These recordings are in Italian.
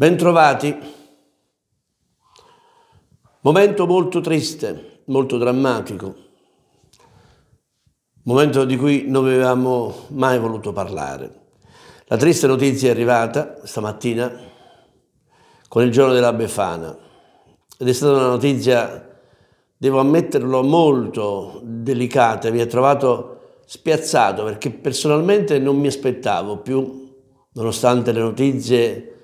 Bentrovati. Momento molto triste, molto drammatico, momento di cui non avevamo mai voluto parlare. La triste notizia è arrivata stamattina con il giorno della Befana ed è stata una notizia, devo ammetterlo, molto delicata, mi ha trovato spiazzato perché personalmente non mi aspettavo più, nonostante le notizie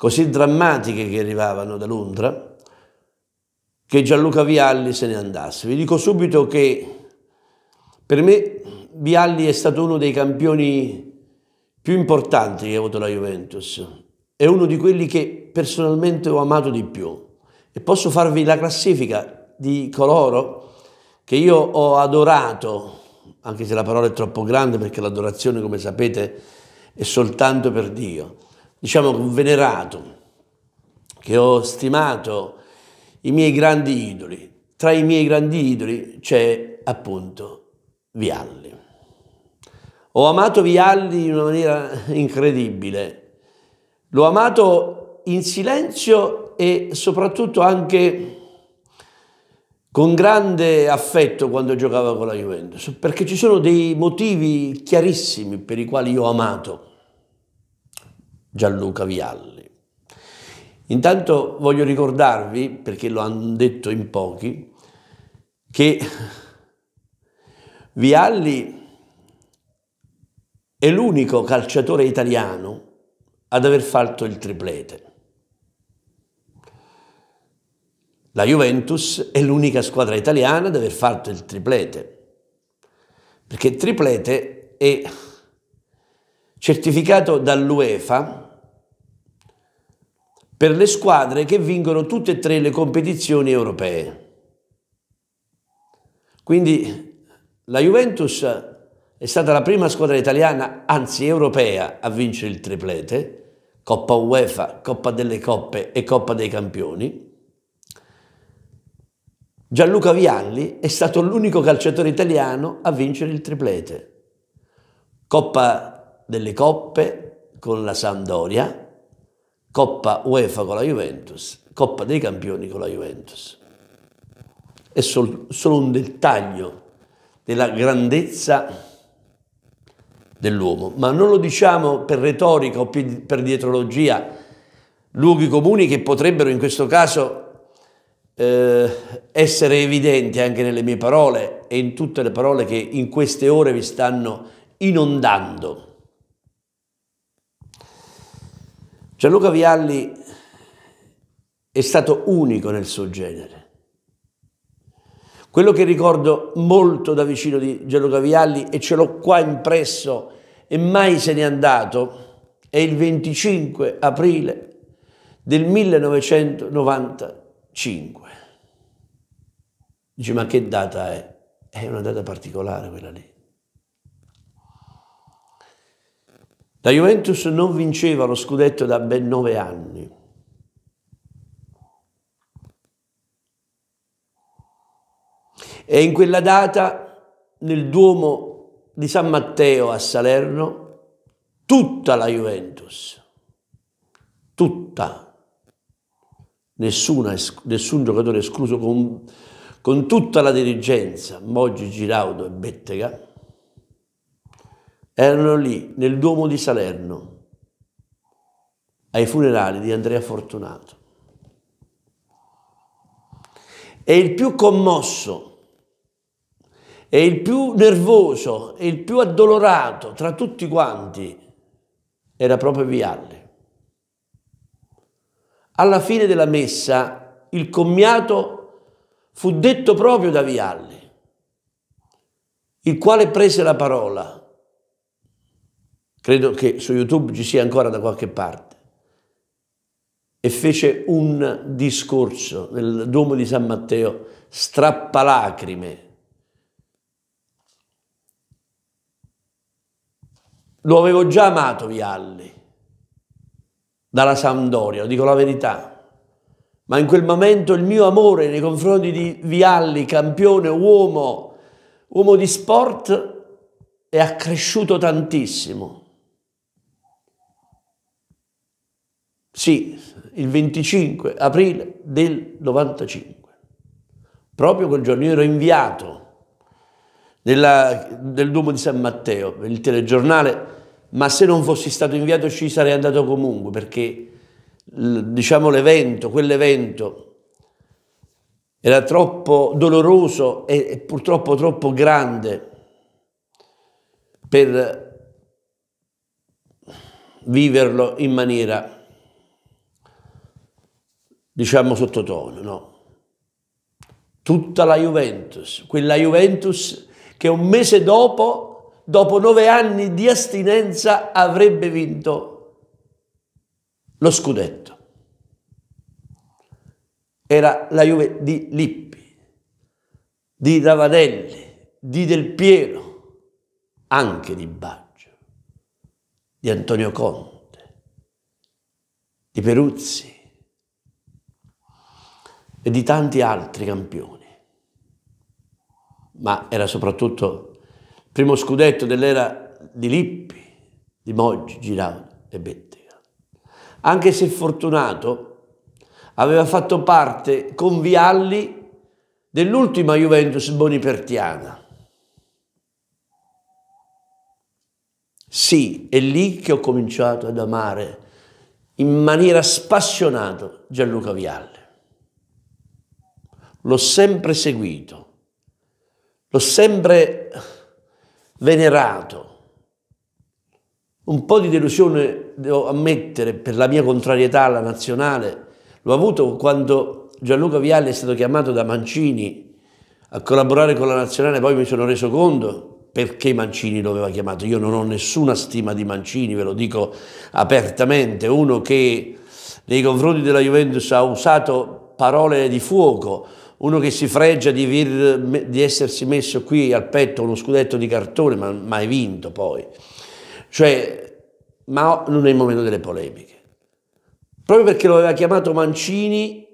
così drammatiche che arrivavano da Londra, che Gianluca Vialli se ne andasse. Vi dico subito che per me Vialli è stato uno dei campioni più importanti che ha avuto la Juventus. È uno di quelli che personalmente ho amato di più. E posso farvi la classifica di coloro che io ho adorato, anche se la parola è troppo grande perché l'adorazione, come sapete, è soltanto per Dio diciamo, venerato, che ho stimato i miei grandi idoli. Tra i miei grandi idoli c'è appunto Vialli. Ho amato Vialli in una maniera incredibile. L'ho amato in silenzio e soprattutto anche con grande affetto quando giocava con la Juventus, perché ci sono dei motivi chiarissimi per i quali io ho amato Gianluca Vialli. Intanto voglio ricordarvi, perché lo hanno detto in pochi, che Vialli è l'unico calciatore italiano ad aver fatto il triplete. La Juventus è l'unica squadra italiana ad aver fatto il triplete, perché triplete è certificato dall'UEFA per le squadre che vincono tutte e tre le competizioni europee. Quindi la Juventus è stata la prima squadra italiana, anzi europea, a vincere il triplete, Coppa UEFA, Coppa delle Coppe e Coppa dei Campioni. Gianluca Vialli è stato l'unico calciatore italiano a vincere il triplete. Coppa delle coppe con la Sampdoria, Coppa UEFA con la Juventus, Coppa dei Campioni con la Juventus. È sol solo un dettaglio della grandezza dell'uomo, ma non lo diciamo per retorica o per dietrologia, luoghi comuni che potrebbero in questo caso eh, essere evidenti anche nelle mie parole e in tutte le parole che in queste ore vi stanno inondando Gianluca Vialli è stato unico nel suo genere. Quello che ricordo molto da vicino di Gianluca Vialli e ce l'ho qua impresso e mai se n'è andato è il 25 aprile del 1995. Dici ma che data è? È una data particolare quella lì. La Juventus non vinceva lo scudetto da ben nove anni. E in quella data, nel Duomo di San Matteo a Salerno, tutta la Juventus, tutta, nessuna, nessun giocatore escluso, con, con tutta la dirigenza, Moggi, Giraudo e Bettega, erano lì nel Duomo di Salerno ai funerali di Andrea Fortunato. E il più commosso, e il più nervoso, e il più addolorato tra tutti quanti era proprio Vialli. Alla fine della messa il commiato fu detto proprio da Vialli, il quale prese la parola credo che su YouTube ci sia ancora da qualche parte, e fece un discorso nel Duomo di San Matteo strappalacrime. Lo avevo già amato Vialli dalla Sampdoria, dico la verità, ma in quel momento il mio amore nei confronti di Vialli, campione, uomo, uomo di sport, è accresciuto tantissimo Sì, il 25 aprile del 95. Proprio quel giorno io ero inviato nella, del Duomo di San Matteo, il telegiornale, ma se non fossi stato inviato ci sarei andato comunque perché diciamo l'evento, quell'evento era troppo doloroso e purtroppo troppo grande per viverlo in maniera diciamo sottotono, no? Tutta la Juventus, quella Juventus che un mese dopo, dopo nove anni di astinenza, avrebbe vinto lo scudetto. Era la Juve di Lippi, di Ravanelli, di Del Piero, anche di Baggio, di Antonio Conte, di Peruzzi, e di tanti altri campioni. Ma era soprattutto il primo scudetto dell'era di Lippi, di Moggi, Giraudo e Bettega. Anche se fortunato, aveva fatto parte con Vialli dell'ultima Juventus bonipertiana. Sì, è lì che ho cominciato ad amare in maniera spassionata Gianluca Vialli l'ho sempre seguito, l'ho sempre venerato. Un po' di delusione devo ammettere per la mia contrarietà alla nazionale, l'ho avuto quando Gianluca Vialli è stato chiamato da Mancini a collaborare con la nazionale, poi mi sono reso conto perché Mancini lo aveva chiamato. Io non ho nessuna stima di Mancini, ve lo dico apertamente, uno che nei confronti della Juventus ha usato parole di fuoco, uno che si freggia di, vir, di, essersi messo qui al petto uno scudetto di cartone, ma mai vinto poi. Cioè, Mao non è il momento delle polemiche. Proprio perché lo aveva chiamato Mancini,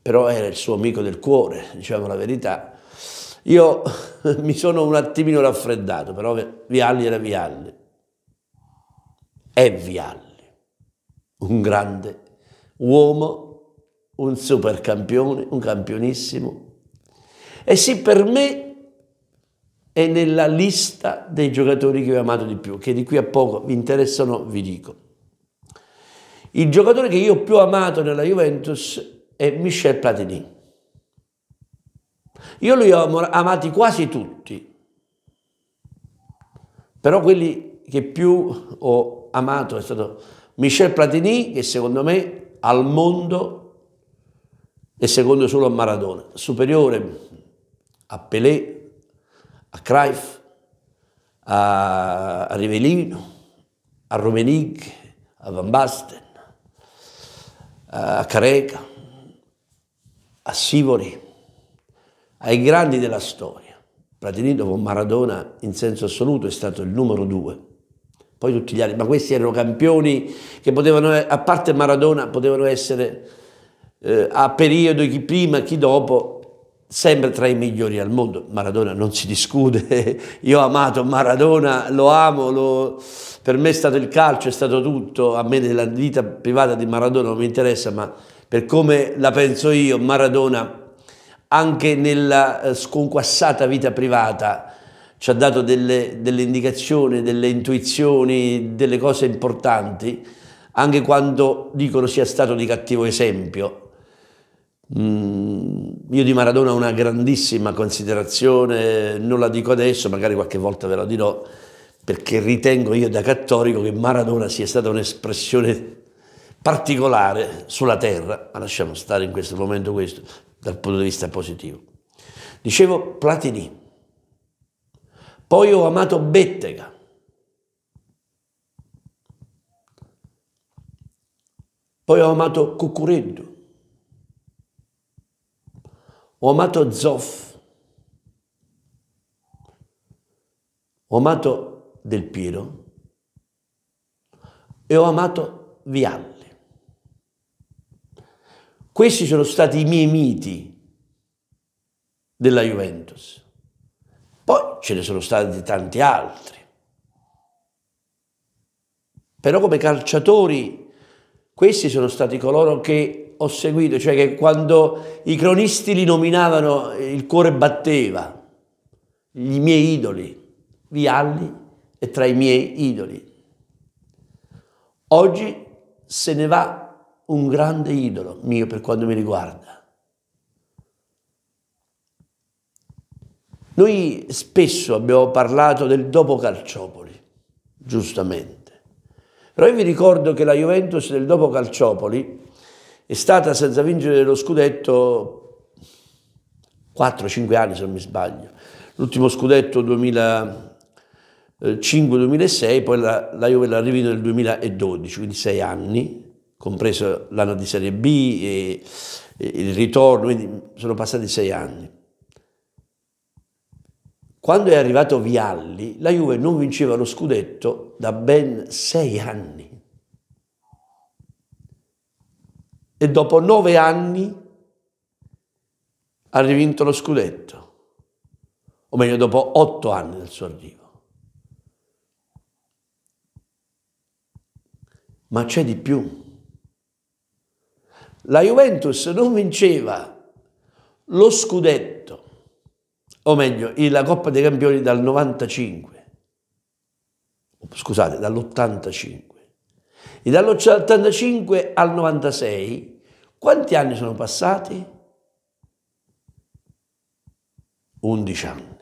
però era il suo amico del cuore, diciamo la verità, io mi sono un attimino raffreddato, però Vialli era Vialli. È Vialli, un grande uomo un super campione, un campionissimo. E sì, per me è nella lista dei giocatori che ho amato di più, che di qui a poco vi interessano, vi dico. Il giocatore che io ho più amato nella Juventus è Michel Platini. Io li ho amati quasi tutti, però quelli che più ho amato è stato Michel Platini, che secondo me al mondo e secondo solo a Maradona, superiore a Pelé, a Cruyff, a, a Rivellino, a Romenig, a Van Basten, a Careca, a Sivori, ai grandi della storia. Platini dopo Maradona in senso assoluto è stato il numero due, poi tutti gli altri, ma questi erano campioni che potevano, a parte Maradona, potevano essere eh, a periodi chi prima, chi dopo, sempre tra i migliori al mondo. Maradona non si discute, io ho amato Maradona, lo amo, lo... per me è stato il calcio, è stato tutto, a me nella vita privata di Maradona non mi interessa, ma per come la penso io, Maradona anche nella eh, sconquassata vita privata ci ha dato delle, delle indicazioni, delle intuizioni, delle cose importanti, anche quando dicono sia stato di cattivo esempio, Mm, io di Maradona ho una grandissima considerazione, non la dico adesso, magari qualche volta ve la dirò, perché ritengo io da cattolico che Maradona sia stata un'espressione particolare sulla terra, ma lasciamo stare in questo momento questo, dal punto di vista positivo. Dicevo Platini, poi ho amato Bettega, poi ho amato Cuccureddu, ho amato Zoff, ho amato Del Piero e ho amato Vialli. Questi sono stati i miei miti della Juventus. Poi ce ne sono stati tanti altri. Però come calciatori questi sono stati coloro che ho seguito, cioè che quando i cronisti li nominavano il cuore batteva, i miei idoli, Vialli è tra i miei idoli. Oggi se ne va un grande idolo mio per quanto mi riguarda. Noi spesso abbiamo parlato del dopo Calciopoli, giustamente. Però io vi ricordo che la Juventus del dopo Calciopoli è stata senza vincere lo scudetto 4-5 anni se non mi sbaglio. L'ultimo scudetto 2005-2006, eh, poi la, la Juve l'ha rivinto nel 2012, quindi 6 anni, compreso l'anno di Serie B e, e il ritorno, quindi sono passati 6 anni. Quando è arrivato Vialli, la Juve non vinceva lo scudetto da ben 6 anni. e dopo nove anni ha rivinto lo scudetto, o meglio dopo otto anni del suo arrivo. Ma c'è di più. La Juventus non vinceva lo scudetto, o meglio la Coppa dei Campioni dal 95, scusate, dall'85 e dall'85 al 96, quanti anni sono passati? 11 anni.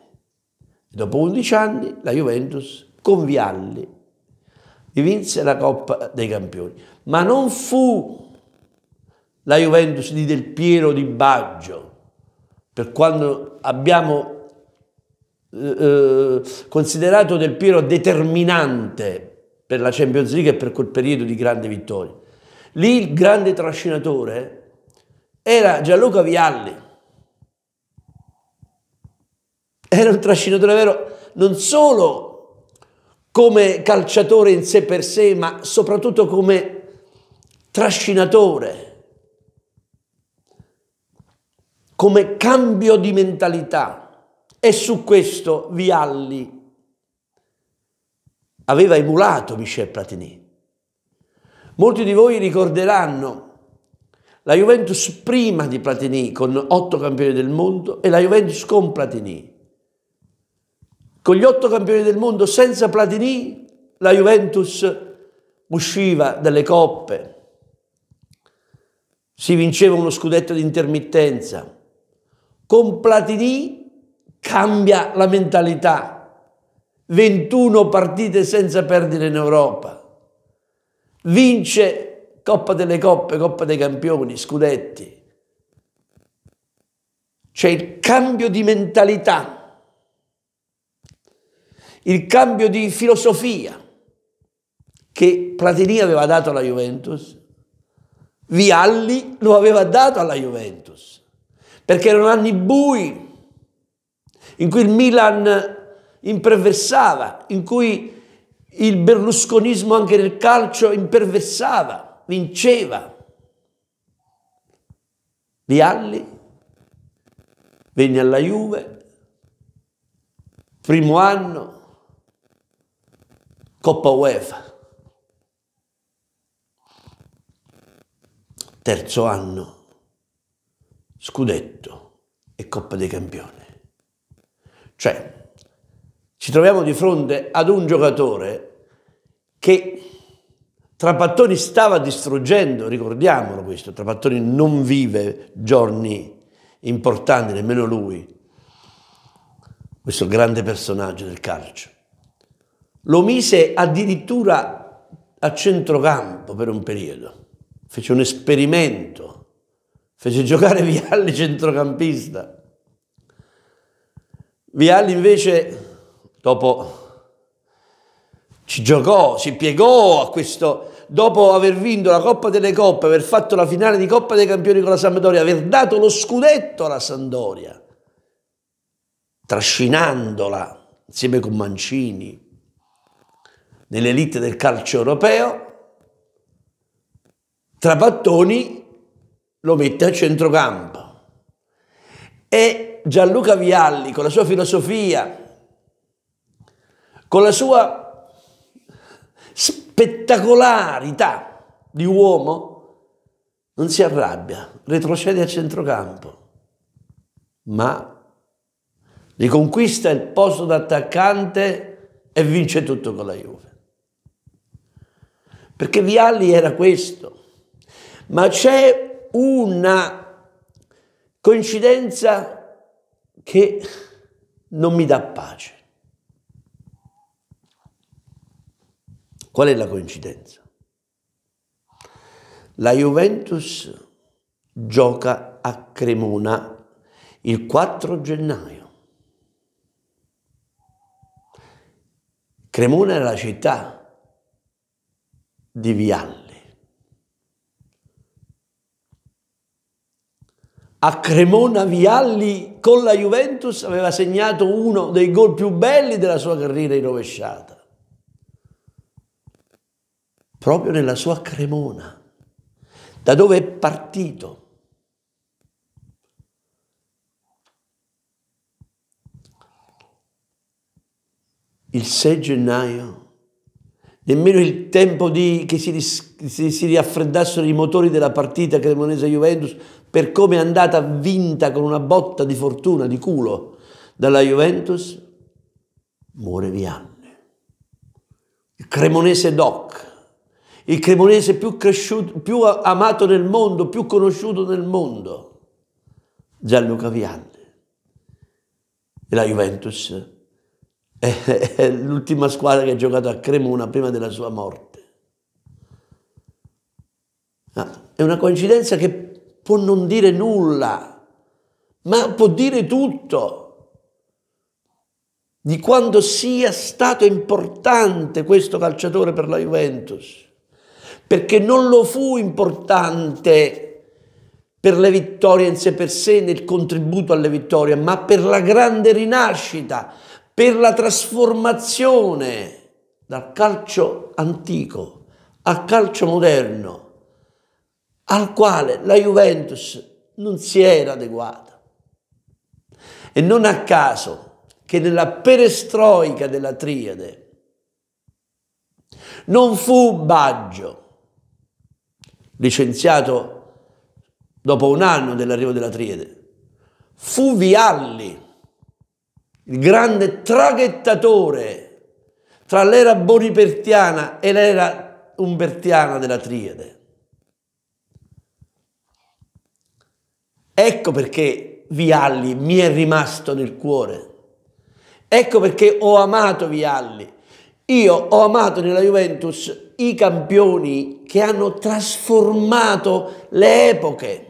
Dopo 11 anni la Juventus con Vialli vinse la Coppa dei Campioni, ma non fu la Juventus di Del Piero di Baggio, per quando abbiamo eh, eh considerato Del Piero determinante per la Champions League e per quel periodo di grande vittoria. Lì il grande trascinatore era Gianluca Vialli. Era un trascinatore vero non solo come calciatore in sé per sé, ma soprattutto come trascinatore, come cambio di mentalità. E su questo Vialli aveva emulato Michel Platini. Molti di voi ricorderanno la Juventus prima di Platini con otto campioni del mondo e la Juventus con Platini. Con gli otto campioni del mondo senza Platini la Juventus usciva dalle coppe, si vinceva uno scudetto di intermittenza. Con Platini cambia la mentalità 21 partite senza perdere in Europa, vince Coppa delle Coppe, Coppa dei Campioni, Scudetti. C'è il cambio di mentalità, il cambio di filosofia che Platini aveva dato alla Juventus, Vialli lo aveva dato alla Juventus, perché erano anni bui in cui il Milan imperversava, in cui il berlusconismo anche nel calcio imperversava, vinceva. Vialli venne alla Juve, primo anno, Coppa UEFA. Terzo anno, scudetto e Coppa dei Campioni. Cioè, ci troviamo di fronte ad un giocatore che Trapattoni stava distruggendo, ricordiamolo questo, Trapattoni non vive giorni importanti, nemmeno lui, questo grande personaggio del calcio. Lo mise addirittura a centrocampo per un periodo, fece un esperimento, fece giocare Vialli centrocampista. Vialli invece dopo ci giocò, si piegò a questo, dopo aver vinto la Coppa delle Coppe, aver fatto la finale di Coppa dei Campioni con la Sampdoria, aver dato lo scudetto alla Sampdoria, trascinandola insieme con Mancini nell'elite del calcio europeo, Trapattoni lo mette a centrocampo e Gianluca Vialli con la sua filosofia con la sua spettacolarità di uomo, non si arrabbia, retrocede a centrocampo, ma riconquista il posto d'attaccante e vince tutto con la Juve. Perché Vialli era questo, ma c'è una coincidenza che non mi dà pace. Qual è la coincidenza? La Juventus gioca a Cremona il 4 gennaio. Cremona è la città di Vialli. A Cremona Vialli con la Juventus aveva segnato uno dei gol più belli della sua carriera in rovesciata proprio nella sua Cremona, da dove è partito. Il 6 gennaio, nemmeno il tempo di, che si, si, si riaffreddassero i motori della partita Cremonese-Juventus per come è andata vinta con una botta di fortuna, di culo, dalla Juventus, muore Vianne. Il Cremonese Doc il cremonese più, cresciuto, più amato nel mondo, più conosciuto nel mondo, Gianluca Vianne. E la Juventus è, è l'ultima squadra che ha giocato a Cremona prima della sua morte. Ah, è una coincidenza che può non dire nulla, ma può dire tutto di quanto sia stato importante questo calciatore per la Juventus perché non lo fu importante per le vittorie in sé per sé, nel contributo alle vittorie, ma per la grande rinascita, per la trasformazione dal calcio antico al calcio moderno, al quale la Juventus non si era adeguata. E non a caso che nella perestroica della triade non fu Baggio, licenziato dopo un anno dell'arrivo della Triede. Fu Vialli, il grande traghettatore tra l'era bonipertiana e l'era umbertiana della triede. Ecco perché Vialli mi è rimasto nel cuore. Ecco perché ho amato Vialli. Io ho amato nella Juventus i campioni che hanno trasformato le epoche.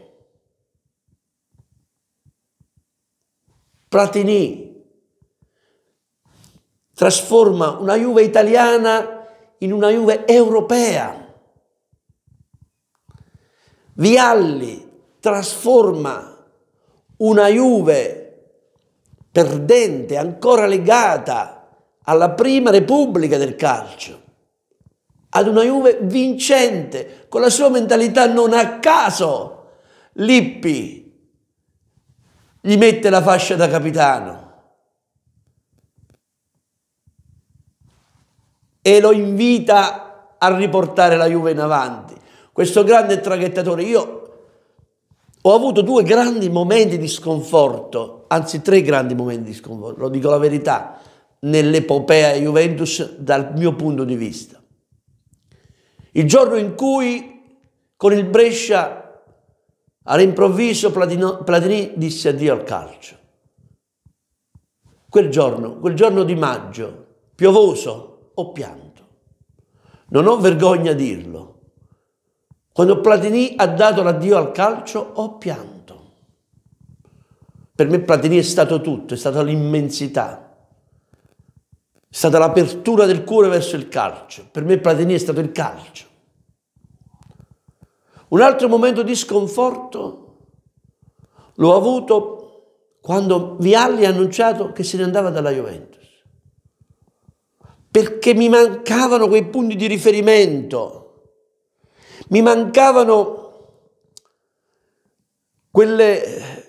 Platini trasforma una Juve italiana in una Juve europea. Vialli trasforma una Juve perdente, ancora legata alla prima repubblica del calcio, ad una Juve vincente, con la sua mentalità non a caso. Lippi gli mette la fascia da capitano e lo invita a riportare la Juve in avanti. Questo grande traghettatore, io ho avuto due grandi momenti di sconforto, anzi tre grandi momenti di sconforto, lo dico la verità, nell'epopea Juventus dal mio punto di vista. Il giorno in cui con il Brescia all'improvviso Platino, Platini disse addio al calcio. Quel giorno, quel giorno di maggio, piovoso, ho pianto. Non ho vergogna a dirlo. Quando Platini ha dato l'addio al calcio ho pianto. Per me Platini è stato tutto, è stata l'immensità, è stata l'apertura del cuore verso il calcio. Per me Platini è stato il calcio. Un altro momento di sconforto l'ho avuto quando Vialli ha annunciato che se ne andava dalla Juventus. Perché mi mancavano quei punti di riferimento, mi mancavano quelle,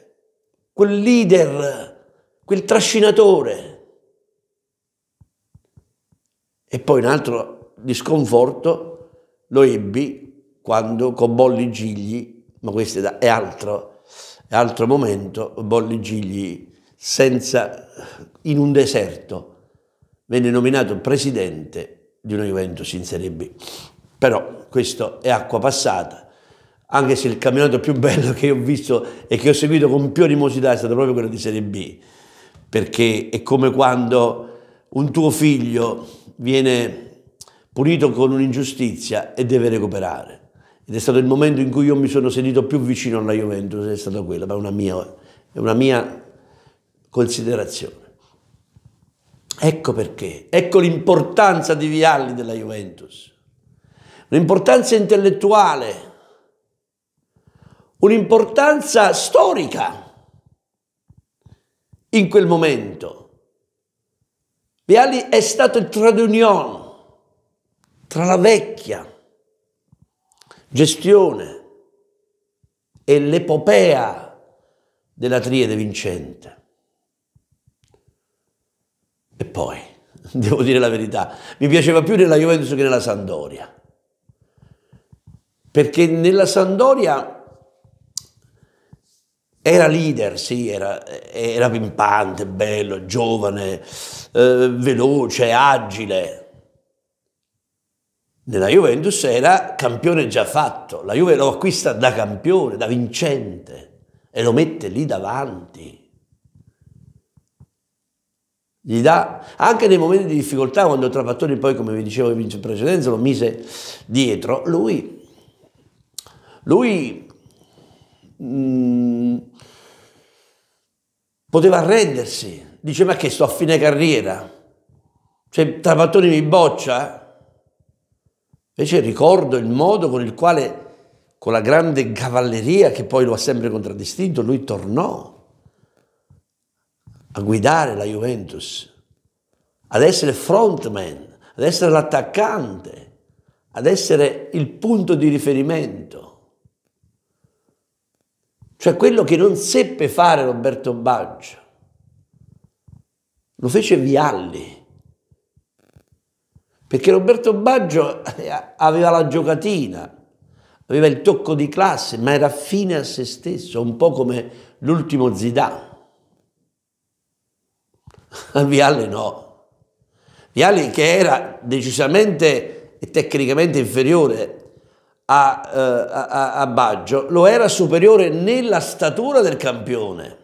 quel leader, quel trascinatore e poi un altro disconforto lo ebbi quando con Bolli Gigli, ma questo è altro, è altro momento, Bolli Gigli senza, in un deserto, venne nominato presidente di una Juventus in Serie B. Però questo è acqua passata, anche se il campionato più bello che ho visto e che ho seguito con più animosità è stato proprio quello di Serie B, perché è come quando un tuo figlio viene punito con un'ingiustizia e deve recuperare. Ed è stato il momento in cui io mi sono sentito più vicino alla Juventus, è stata quella, ma è una mia, è una mia considerazione. Ecco perché, ecco l'importanza di Vialli della Juventus, un'importanza intellettuale, un'importanza storica in quel momento. Biali è stato il tradunion tra la vecchia gestione e l'epopea della triade vincente. E poi, devo dire la verità, mi piaceva più nella Juventus che nella Sandoria. Perché nella Sandoria era leader, sì, era, era pimpante, bello, giovane, eh, veloce, agile. Nella Juventus era campione già fatto, la Juve lo acquista da campione, da vincente e lo mette lì davanti. Gli dà anche nei momenti di difficoltà, quando Trapattoni poi, come vi dicevo in precedenza, lo mise dietro, lui, lui mh, mm, poteva arrendersi, dice ma che sto a fine carriera, cioè Trapattoni mi boccia, invece ricordo il modo con il quale, con la grande cavalleria che poi lo ha sempre contraddistinto, lui tornò a guidare la Juventus, ad essere frontman, ad essere l'attaccante, ad essere il punto di riferimento. Cioè quello che non seppe fare Roberto Baggio, lo fece Vialli. Perché Roberto Baggio eh, aveva la giocatina, aveva il tocco di classe, ma era fine a se stesso, un po' come l'ultimo Zidane. Vialli no. Vialli che era decisamente e tecnicamente inferiore eh, a, a, a Baggio lo era superiore nella statura del campione.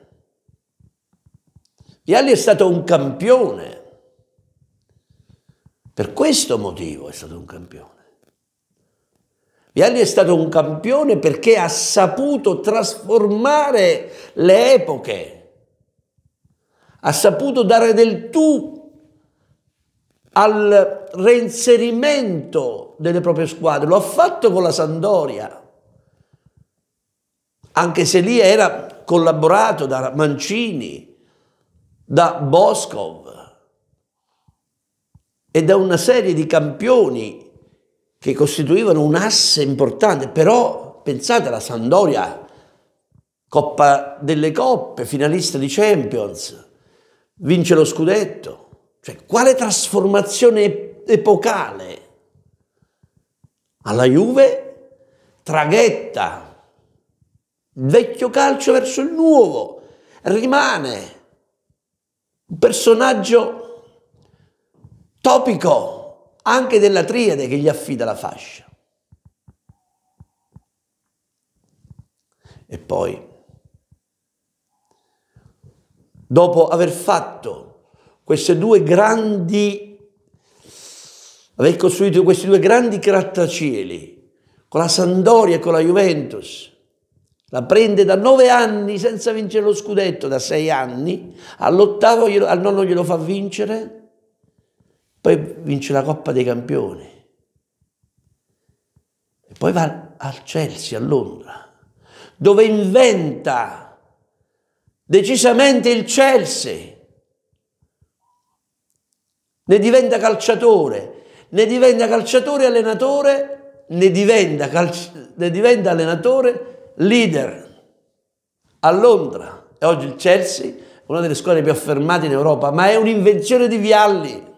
Vialli è stato un campione. Per questo motivo è stato un campione. Vialli è stato un campione perché ha saputo trasformare le epoche, ha saputo dare del tu al reinserimento delle proprie squadre, lo ha fatto con la Sandoria, anche se lì era collaborato da Mancini, da Boscov e da una serie di campioni che costituivano un asse importante, però pensate alla Sandoria, Coppa delle Coppe, finalista di Champions, vince lo scudetto cioè, quale trasformazione epocale? Alla Juve traghetta il vecchio calcio verso il nuovo, rimane un personaggio topico anche della triade che gli affida la fascia. E poi, dopo aver fatto queste due grandi, aver costruito questi due grandi grattacieli con la Sandoria e con la Juventus. La prende da nove anni senza vincere lo scudetto, da sei anni, all'ottavo, al nonno glielo fa vincere, poi vince la Coppa dei Campioni. E poi va al Chelsea, a Londra, dove inventa decisamente il Chelsea ne diventa calciatore, ne diventa calciatore allenatore, ne diventa, calci ne diventa allenatore leader a Londra. E oggi il Chelsea è una delle squadre più affermate in Europa, ma è un'invenzione di Vialli.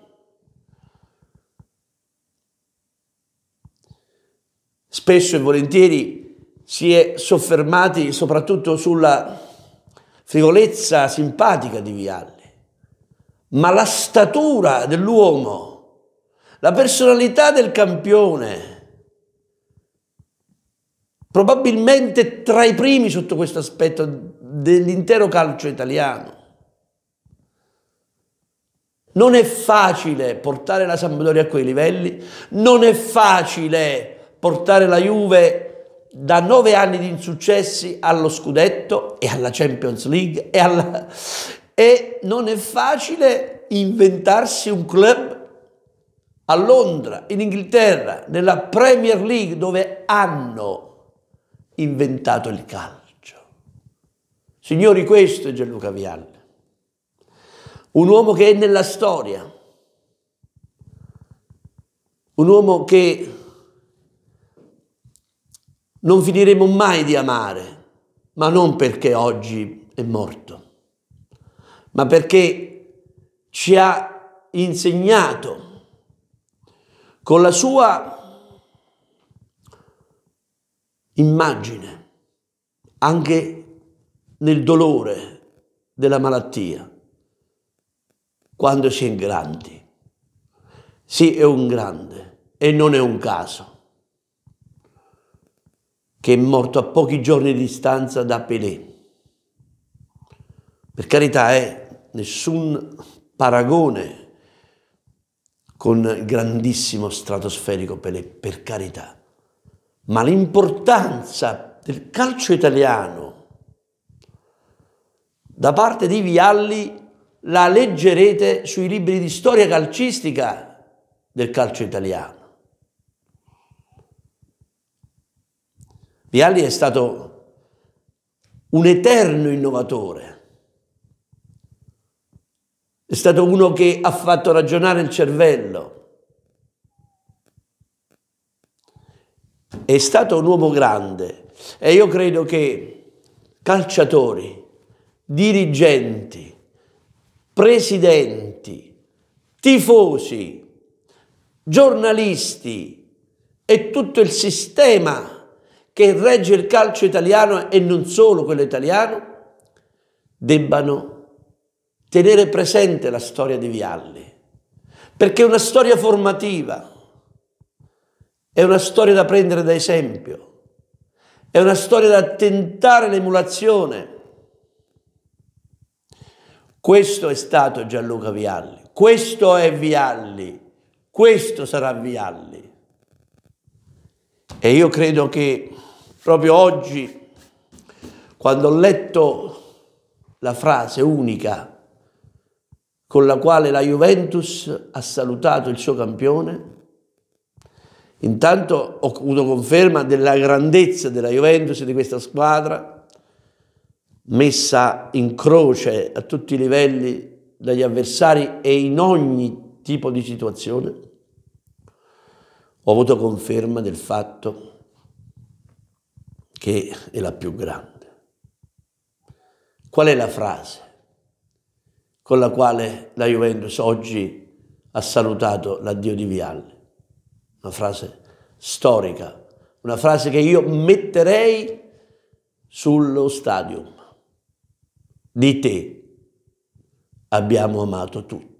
Spesso e volentieri si è soffermati soprattutto sulla frivolezza simpatica di Vialli ma la statura dell'uomo, la personalità del campione, probabilmente tra i primi sotto questo aspetto dell'intero calcio italiano. Non è facile portare la Sampdoria a quei livelli, non è facile portare la Juve da nove anni di insuccessi allo scudetto e alla Champions League e alla, e non è facile inventarsi un club a Londra, in Inghilterra, nella Premier League dove hanno inventato il calcio. Signori, questo è Gianluca Vialli, un uomo che è nella storia, un uomo che non finiremo mai di amare, ma non perché oggi è morto, ma perché ci ha insegnato con la sua immagine anche nel dolore della malattia quando si è grandi. Sì, è un grande e non è un caso che è morto a pochi giorni di distanza da Pelé. Per carità, è nessun paragone con il grandissimo stratosferico Pelé, per carità. Ma l'importanza del calcio italiano da parte di Vialli la leggerete sui libri di storia calcistica del calcio italiano. Vialli è stato un eterno innovatore è stato uno che ha fatto ragionare il cervello. È stato un uomo grande e io credo che calciatori, dirigenti, presidenti, tifosi, giornalisti e tutto il sistema che regge il calcio italiano e non solo quello italiano debbano tenere presente la storia di Vialli, perché è una storia formativa, è una storia da prendere da esempio, è una storia da tentare l'emulazione. Questo è stato Gianluca Vialli, questo è Vialli, questo sarà Vialli. E io credo che proprio oggi, quando ho letto la frase unica con la quale la Juventus ha salutato il suo campione. Intanto ho avuto conferma della grandezza della Juventus di questa squadra, messa in croce a tutti i livelli dagli avversari e in ogni tipo di situazione. Ho avuto conferma del fatto che è la più grande. Qual è la frase? con la quale la Juventus oggi ha salutato l'addio di Vialli. Una frase storica, una frase che io metterei sullo stadium. Di te abbiamo amato tutti.